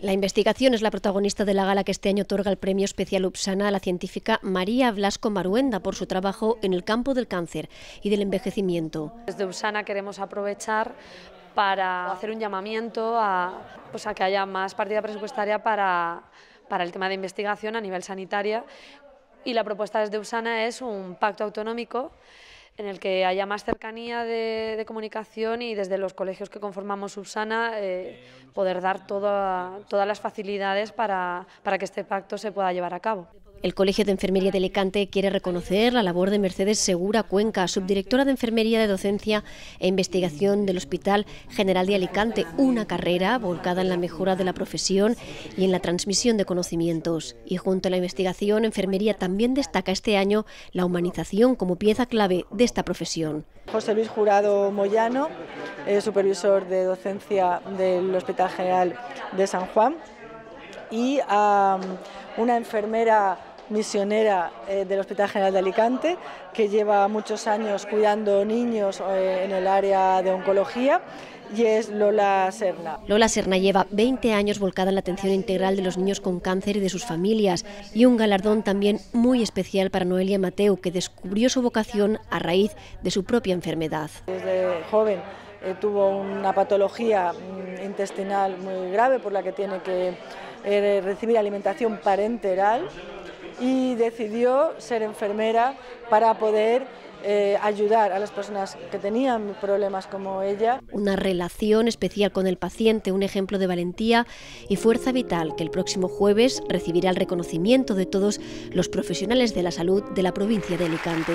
La investigación es la protagonista de la gala que este año otorga el Premio Especial Upsana a la científica María Blasco Maruenda por su trabajo en el campo del cáncer y del envejecimiento. Desde Upsana queremos aprovechar para hacer un llamamiento a, pues, que haya más partida presupuestaria para, el tema de investigación a nivel sanitario y la propuesta desde Usana es un pacto autonómico en el que haya más cercanía de, comunicación y desde los colegios que conformamos Subsana eh, poder dar todas las facilidades para que este pacto se pueda llevar a cabo. El Colegio de Enfermería de Alicante quiere reconocer la labor de Mercedes Segura Cuenca, subdirectora de Enfermería de Docencia e Investigación del Hospital General de Alicante, una carrera volcada en la mejora de la profesión y en la transmisión de conocimientos. Y junto a la investigación, Enfermería también destaca este año la humanización como pieza clave de esta profesión. José Luis Jurado Moyano, eh, supervisor de docencia del Hospital General de San Juan, y una enfermera misionera eh, del Hospital General de Alicante, que lleva muchos años cuidando niños eh, en el área de oncología y es Lola Serna. Lola Serna lleva 20 años volcada en la atención integral de los niños con cáncer y de sus familias y un galardón también muy especial para Noelia Mateu, que descubrió su vocación a raíz de su propia enfermedad. Desde joven eh, tuvo una patología mm, intestinal muy grave por la que tiene que recibir alimentación parenteral y decidió ser enfermera para poder eh, ayudar a las personas que tenían problemas como ella. Una relación especial con el paciente, un ejemplo de valentía y fuerza vital que el próximo jueves recibirá el reconocimiento de todos los profesionales de la salud de la provincia de Alicante.